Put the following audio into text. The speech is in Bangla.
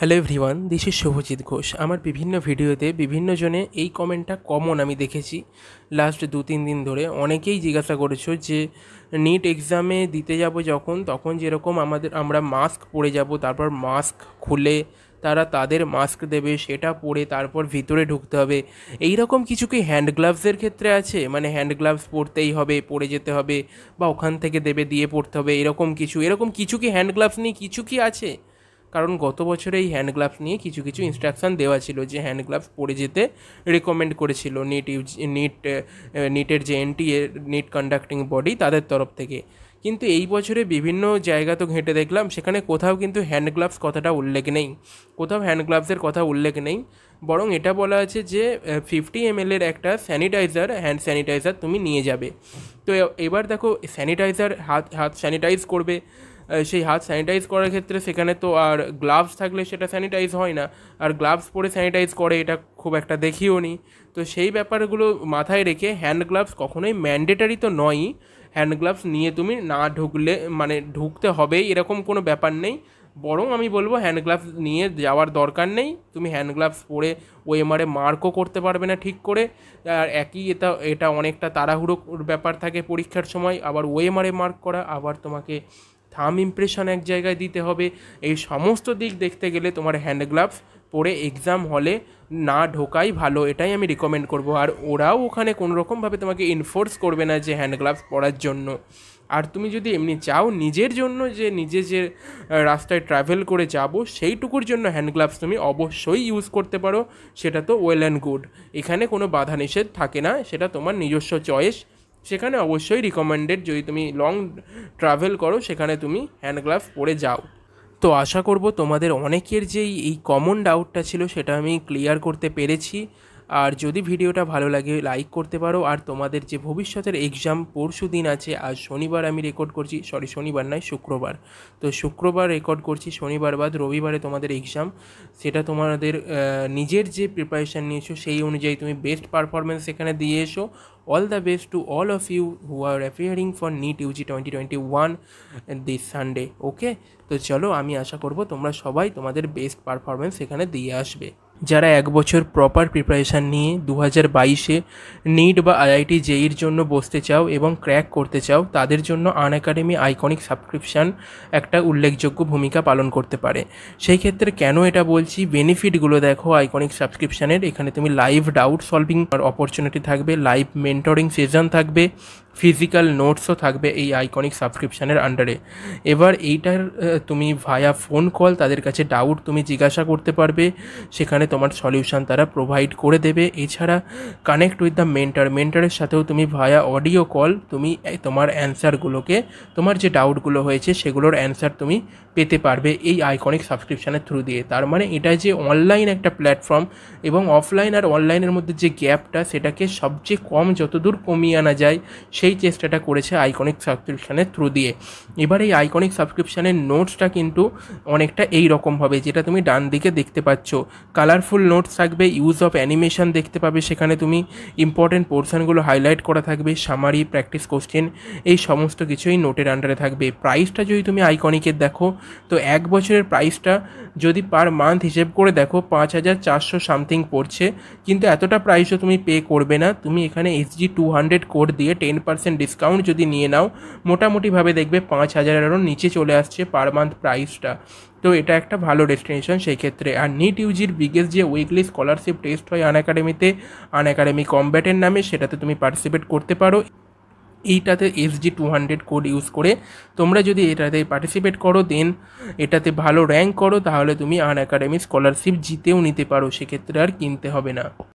hello everyone this is Subhajit Ghosh আমার বিভিন্ন ভিডিওতে বিভিন্ন জনে এই কমেন্টটা কমন আমি দেখেছি লাস্ট দু তিন দিন ধরে অনেকেই জিজ্ঞাসা করেছো যে নিট এক্সামে দিতে যাব যখন তখন যেরকম আমাদের আমরা মাস্ক পরে যাব তারপর মাস্ক খুলে তারা তাদের মাস্ক দেবে সেটা পরে তারপর ভিতরে ঢুকতে হবে এই রকম কিছু কি হ্যান্ড গ্লাভসের ক্ষেত্রে আছে মানে হ্যান্ড গ্লাভস পরতেই হবে পরে যেতে হবে বা ওখান থেকে দেবে দিয়ে পড়তে হবে এরকম কিছু এরকম কিছু কি হ্যান্ড গ্লাভস নিয়ে কিছু কি আছে কারণ গত বছরে এই হ্যান্ড গ্লাভস নিয়ে কিছু কিছু ইনস্ট্রাকশান দেওয়া ছিল যে হ্যান্ড গ্লাভস পরে যেতে রেকমেন্ড করেছিল নিট ইউজ নিট নিটের যে এনটিএ নিট কন্ডাক্টিং বডি তাদের তরফ থেকে কিন্তু এই বছরে বিভিন্ন জায়গা তো ঘেঁটে দেখলাম সেখানে কোথাও কিন্তু হ্যান্ড গ্লাভস কথাটা উল্লেখ নেই কোথাও হ্যান্ড গ্লাভসের কথা উল্লেখ নেই বরং এটা বলা আছে যে ফিফটি এম এর একটা স্যানিটাইজার হ্যান্ড স্যানিটাইজার তুমি নিয়ে যাবে তো এবার দেখো স্যানিটাইজার হাত হাত স্যানিটাইজ করবে সেই হাত স্যানিটাইজ করার ক্ষেত্রে সেখানে তো আর গ্লাভস থাকলে সেটা স্যানিটাইজ হয় না আর গ্লাভস পরে স্যানিটাইজ করে এটা খুব একটা দেখিও নি তো সেই ব্যাপারগুলো মাথায় রেখে হ্যান্ড গ্লাভস কখনোই ম্যান্ডেটারি তো নয়ই হ্যান্ড গ্লাভস নিয়ে তুমি না ঢুকলে মানে ঢুকতে হবে এরকম কোনো ব্যাপার নেই বরং আমি বলবো হ্যান্ড গ্লাভস নিয়ে যাওয়ার দরকার নেই তুমি হ্যান্ড গ্লাভস পরে ওএমআরে মার্কও করতে পারবে না ঠিক করে আর একই এটা এটা অনেকটা তাড়াহুড়োর ব্যাপার থাকে পরীক্ষার সময় আবার ওয়েমারে মার্ক করা আবার তোমাকে থাম ইমপ্রেশন এক জায়গায় দিতে হবে এই সমস্ত দিক দেখতে গেলে তোমার হ্যান্ড গ্লাভস পরে এক্সাম হলে না ঢোকাই ভালো এটাই আমি রিকমেন্ড করব আর ওরাও ওখানে কোনোরকমভাবে তোমাকে ইনফোর্স করবে না যে হ্যান্ড গ্লাভস পরার জন্য আর তুমি যদি এমনি চাও নিজের জন্য যে নিজে যে রাস্তায় ট্রাভেল করে যাব সেইটুকুর জন্য হ্যান্ড গ্লাভস তুমি অবশ্যই ইউজ করতে পারো সেটা তো ওয়েল অ্যান্ড গুড এখানে কোনো বাধা নিষেধ থাকে না সেটা তোমার নিজস্ব চয়েস সেখানে অবশ্যই রিকমেন্ডেড যদি তুমি লং ট্রাভেল করো সেখানে তুমি হ্যান্ড গ্লাভ পরে যাও তো আশা করব তোমাদের অনেকের যেই এই কমন ডাউটটা ছিল সেটা আমি ক্লিয়ার করতে পেরেছি আর যদি ভিডিওটা ভালো লাগে লাইক করতে পারো আর তোমাদের যে ভবিষ্যতের এক্সাম পরশু দিন আছে আজ শনিবার আমি রেকর্ড করছি সরি শনিবার নয় শুক্রবার তো শুক্রবার রেকর্ড করছি শনিবার বাদ রবিবারে তোমাদের এক্সাম সেটা তোমাদের নিজের যে প্রিপারেশান নিয়েছো সেই অনুযায়ী তুমি বেস্ট পারফরমেন্স এখানে দিয়ে এসো all the best to all of you who are appearing for NEET UG twenty twenty one this Sunday okay তো চলো আমি আশা করব তোমরা সবাই তোমাদের বেস্ট পারফরমেন্স এখানে দিয়ে আসবে যারা এক বছর প্রপার প্রিপারেশান নিয়ে দু হাজার বাইশে নিট বা আইআইটি জেইর জন্য বসতে চাও এবং ক্র্যাক করতে চাও তাদের জন্য আন একাডেমি আইকনিক সাবস্ক্রিপশান একটা উল্লেখযোগ্য ভূমিকা পালন করতে পারে সেই ক্ষেত্রে কেন এটা বলছি বেনিফিটগুলো দেখো আইকনিক সাবস্ক্রিপশানের এখানে তুমি লাইভ ডাউট সলভিং অপরচুনিটি থাকবে লাইভ মেন্টরিং সেশন থাকবে ফিজিক্যাল নোটসও থাকবে এই আইকনিক সাবস্ক্রিপশানের আন্ডারে এবার এইটার তুমি ভায়া ফোন কল তাদের কাছে ডাউট তুমি জিজ্ঞাসা করতে পারবে সেখানে তোমার সলিউশান তারা প্রোভাইড করে দেবে এছাড়া কানেক্ট উইথ দ্য মেন্টার মেন্টারের সাথেও তুমি ভায়া অডিও কল তুমি তোমার অ্যান্সারগুলোকে তোমার যে ডাউটগুলো হয়েছে সেগুলোর অ্যান্সার তুমি পেতে পারবে এই আইকনিক সাবস্ক্রিপশানের থ্রু দিয়ে তার মানে এটা যে অনলাইন একটা প্ল্যাটফর্ম এবং অফলাইন আর অনলাইনের মধ্যে যে গ্যাপটা সেটাকে সবচেয়ে কম যতদূর কমিয়ে আনা যায় সেই সেই চেষ্টাটা করেছে আইকনিক সাবস্ক্রিপশানের থ্রু দিয়ে এবার এই আইকনিক সাবস্ক্রিপশানের নোটসটা কিন্তু অনেকটা এই রকম হবে যেটা তুমি ডান দিকে দেখতে পাচ্ছ কালারফুল নোটস থাকবে ইউজ অফ অ্যানিমেশন দেখতে পাবে সেখানে তুমি ইম্পর্টেন্ট পোর্শনগুলো হাইলাইট করা থাকবে সামারি প্র্যাকটিস কোশ্চেন এই সমস্ত কিছুই নোটের আন্ডারে থাকবে প্রাইসটা যদি তুমি আইকনিকের দেখো তো এক বছরের প্রাইসটা যদি পার মান্থ হিসেব করে দেখো পাঁচ হাজার চারশো সামথিং পড়ছে কিন্তু এতটা প্রাইসও তুমি পে করবে না তুমি এখানে এসজি টু হান্ড্রেড কোড দিয়ে টেন পার্সেন্ট ডিসকাউন্ট যদি নিয়ে নাও মোটামুটিভাবে দেখবে পাঁচ হাজারেরও নিচে চলে আসছে পার মান্থ প্রাইসটা তো এটা একটা ভালো ডেস্টিনেশন সেই ক্ষেত্রে আর নিট ইউজির বিগেস্ট যে উইকলি স্কলারশিপ টেস্ট হয় আন একাডেমিতে আন একাডেমি কম্ব্যাটের নামে সেটাতে তুমি পার্টিসিপেট করতে পারো এইটাতে SG two hundred code use করে তোমরা যদি এটাতে পার্টিসিপেট করো দেন এটাতে ভালো র্যাঙ্ক করো তাহলে তুমি আন একাডেমি স্কলারশিপ জিতেও নিতে পারো সেক্ষেত্রে আর কিনতে হবে না